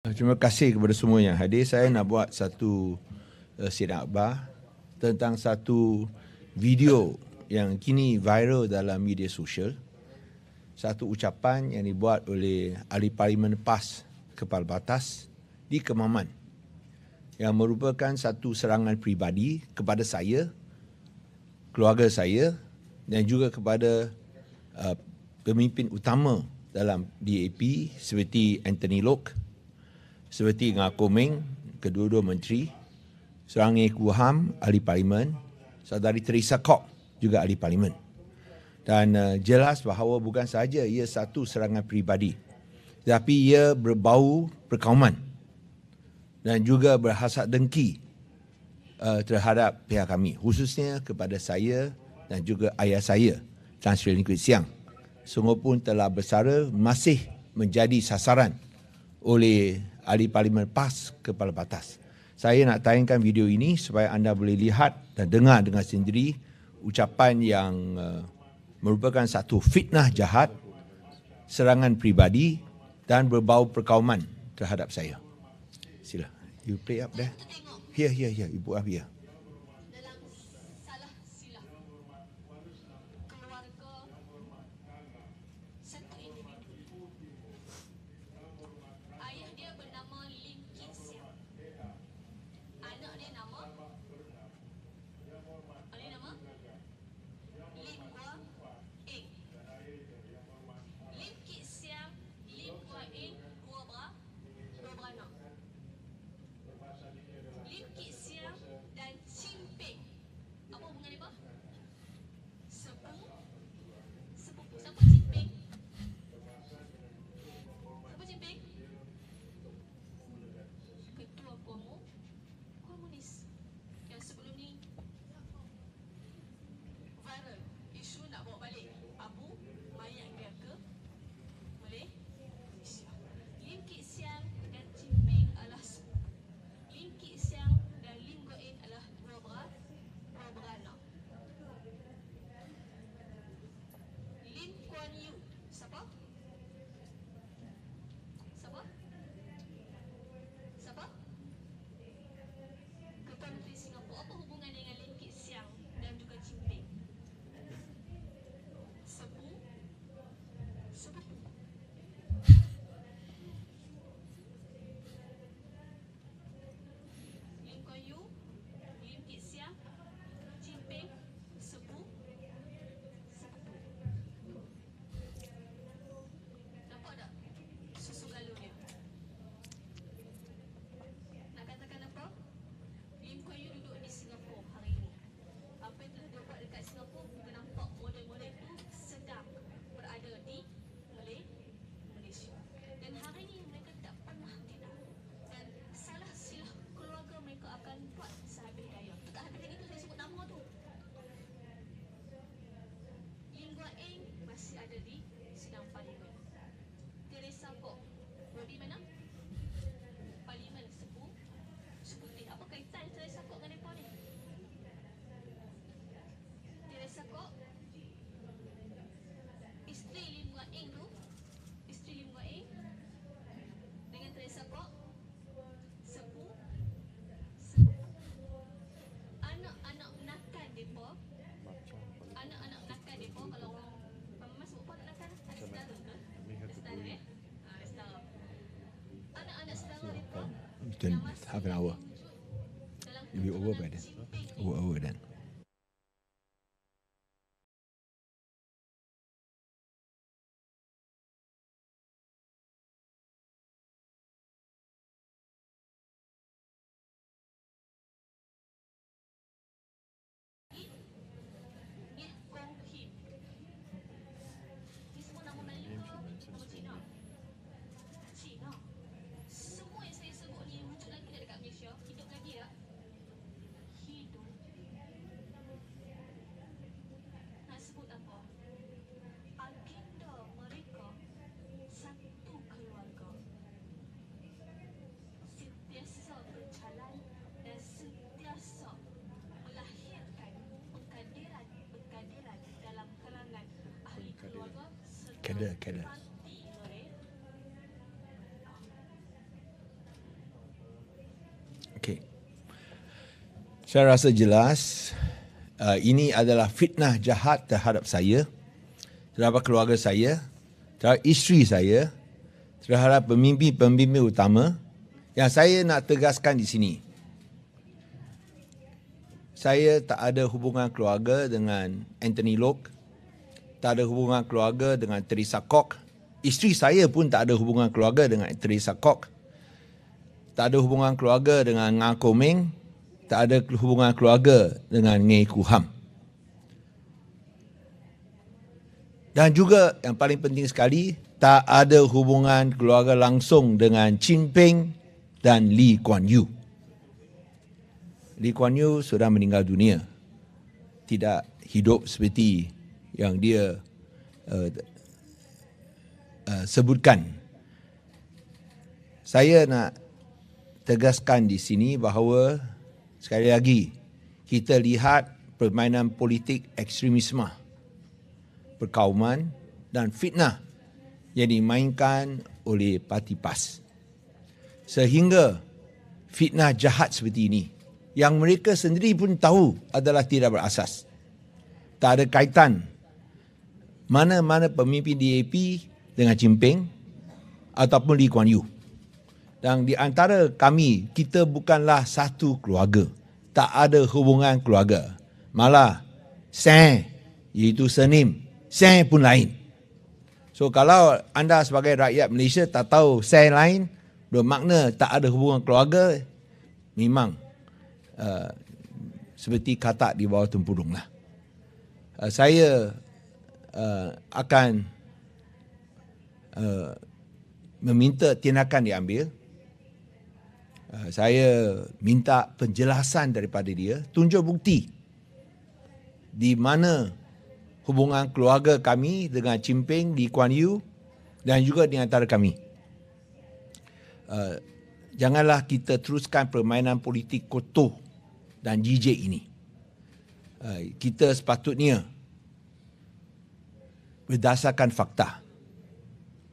Eh, terima kasih kepada semua yang hadir. Saya nak buat satu uh, sidak bah tentang satu video yang kini viral dalam media sosial. Satu ucapan yang dibuat oleh ahli parlimen PAS Kepala Batas di Kemaman yang merupakan satu serangan pribadi kepada saya, keluarga saya dan juga kepada uh, pemimpin utama dalam DAP seperti Anthony Locke seperti Ngakuming, kedua-dua menteri, Serangi Kuham, ahli parlimen, Saudari Teresa Kok, juga ahli parlimen. Dan uh, jelas bahawa bukan saja ia satu serangan peribadi, tetapi ia berbau perkauman dan juga berhasat dengki uh, terhadap pihak kami, khususnya kepada saya dan juga ayah saya, Tan Sri Lingkut Siang. Sungguh pun telah bersara masih menjadi sasaran oleh ahli parlimen PAS kepala batas. Saya nak tayangkan video ini supaya anda boleh lihat dan dengar dengan sendiri ucapan yang eh, merupakan satu fitnah jahat, serangan pribadi dan berbau perkauman terhadap saya. Sila, you play up there. Here, here, here. ibu put up then half an hour. It will over by then. Over, over then. ada Kenneth. Okay. Saya rasa jelas uh, ini adalah fitnah jahat terhadap saya, terhadap keluarga saya, terhadap isteri saya, terhadap pemimpin-pemimpin utama yang saya nak tegaskan di sini. Saya tak ada hubungan keluarga dengan Anthony Locke tak ada hubungan keluarga dengan Teresa Kok. Isteri saya pun tak ada hubungan keluarga dengan Teresa Kok. Tak ada hubungan keluarga dengan Nga Koming. Tak ada hubungan keluarga dengan Nge Kuham. Dan juga yang paling penting sekali, tak ada hubungan keluarga langsung dengan Chin Peng dan Lee Kuan Yew. Lee Kuan Yew sudah meninggal dunia. Tidak hidup seperti yang dia uh, uh, sebutkan. Saya nak tegaskan di sini bahawa sekali lagi kita lihat permainan politik ekstremisme, perkauman dan fitnah yang dimainkan oleh parti PAS. Sehingga fitnah jahat seperti ini yang mereka sendiri pun tahu adalah tidak berasas. Tak ada kaitan mana-mana pemimpin DAP dengan Chin Peng ataupun Lee Kuan Yew. Dan di antara kami, kita bukanlah satu keluarga. Tak ada hubungan keluarga. Malah, Seng, iaitu Senim, Seng pun lain. So kalau anda sebagai rakyat Malaysia tak tahu Seng lain, bermakna tak ada hubungan keluarga, memang uh, seperti katak di bawah tempurung lah. Uh, saya uh, akan uh, meminta tindakan diambil. Uh, saya minta penjelasan daripada dia, tunjuk bukti di mana hubungan keluarga kami dengan Chin di Lee Kuan Yew dan juga di antara kami. Uh, janganlah kita teruskan permainan politik kotor dan jijik ini. Uh, kita sepatutnya berdasarkan fakta.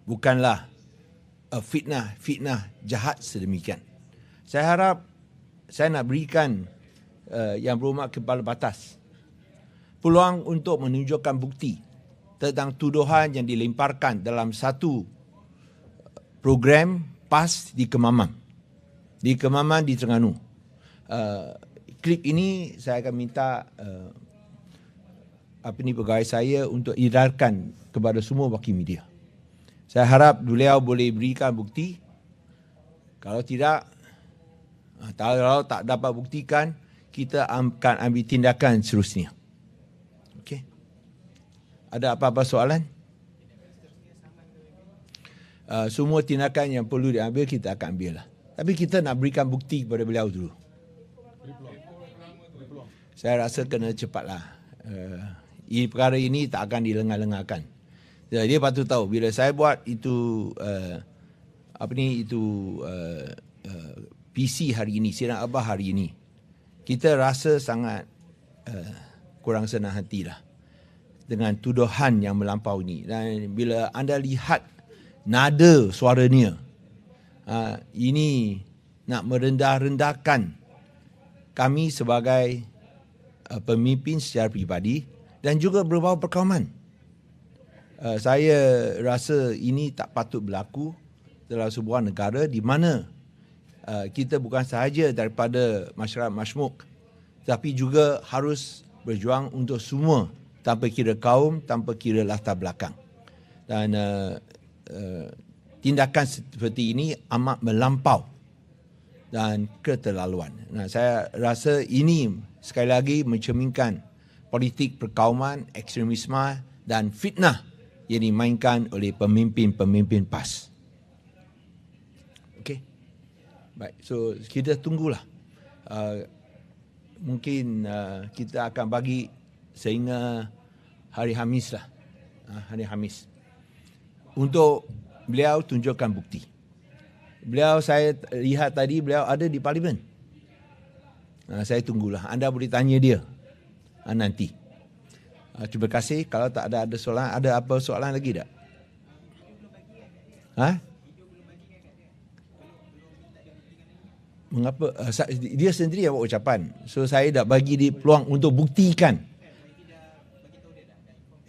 Bukanlah fitnah-fitnah uh, jahat sedemikian. Saya harap saya nak berikan uh, yang berhormat kepala batas peluang untuk menunjukkan bukti tentang tuduhan yang dilemparkan dalam satu uh, program PAS di Kemaman. Di Kemaman di Terengganu. Uh, klip ini saya akan minta uh, apa ni pegawai saya untuk edarkan kepada semua wakil media. Saya harap beliau boleh berikan bukti. Kalau tidak, ha, kalau tak dapat buktikan, kita akan ambil tindakan seterusnya. Okey. Ada apa-apa soalan? Uh, semua tindakan yang perlu diambil kita akan ambil lah. Tapi kita nak berikan bukti kepada beliau dulu. Saya rasa kena cepatlah. Uh, perkara ini tak akan dilengah-lengahkan. Jadi dia patut tahu bila saya buat itu uh, apa ni itu uh, eh, uh, eh, PC hari ini, sidang abah hari ini. Kita rasa sangat uh, kurang senang hati lah dengan tuduhan yang melampau ini. Dan bila anda lihat nada suaranya, uh, ha, ini nak merendah-rendahkan kami sebagai uh, pemimpin secara pribadi dan juga berbau perkauman. Uh, saya rasa ini tak patut berlaku dalam sebuah negara di mana uh, kita bukan sahaja daripada masyarakat masyarakat tapi juga harus berjuang untuk semua tanpa kira kaum, tanpa kira latar belakang. Dan uh, uh, tindakan seperti ini amat melampau dan keterlaluan. Nah, saya rasa ini sekali lagi mencerminkan politik perkauman, ekstremisme dan fitnah yang dimainkan oleh pemimpin-pemimpin PAS. Okey. Baik, so kita tunggulah. Uh, mungkin uh, kita akan bagi sehingga hari Hamis lah. Uh, hari Hamis. Untuk beliau tunjukkan bukti. Beliau saya lihat tadi beliau ada di parlimen. Uh, saya tunggulah. Anda boleh tanya dia Ah, nanti. Uh, terima kasih. Kalau tak ada ada soalan, ada apa soalan lagi tak? Ha? Mengapa ah, dia sendiri yang buat ucapan. So saya dah bagi dia peluang untuk buktikan.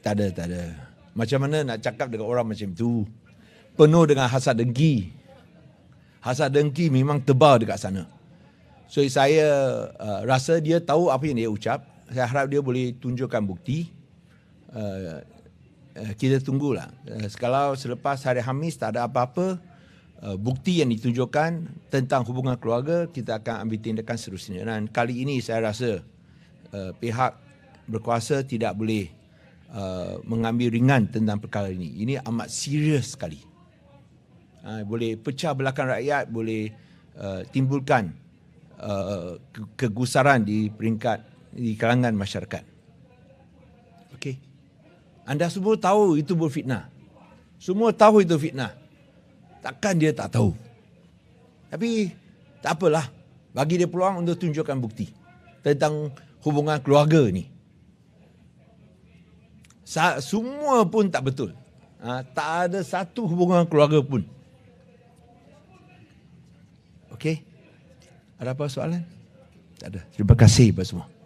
Tak ada, tak ada. Macam mana nak cakap dengan orang macam tu? Penuh dengan hasad dengki. Hasad dengki memang tebal dekat sana. So saya uh, rasa dia tahu apa yang dia ucap saya harap dia boleh tunjukkan bukti. Uh, uh, kita tunggulah. Uh, kalau selepas hari Hamis tak ada apa-apa, uh, bukti yang ditunjukkan tentang hubungan keluarga, kita akan ambil tindakan seterusnya. Dan kali ini saya rasa uh, pihak berkuasa tidak boleh uh, mengambil ringan tentang perkara ini. Ini amat serius sekali. Uh, boleh pecah belakang rakyat, boleh uh, timbulkan uh, kegusaran di peringkat di kalangan masyarakat. Okey. Anda semua tahu itu berfitnah. Semua tahu itu fitnah. Takkan dia tak tahu. Tapi tak apalah. Bagi dia peluang untuk tunjukkan bukti tentang hubungan keluarga ni. Sa- semua pun tak betul. Ha, tak ada satu hubungan keluarga pun. Okey. Ada apa soalan? Tak ada. Terima kasih buat semua.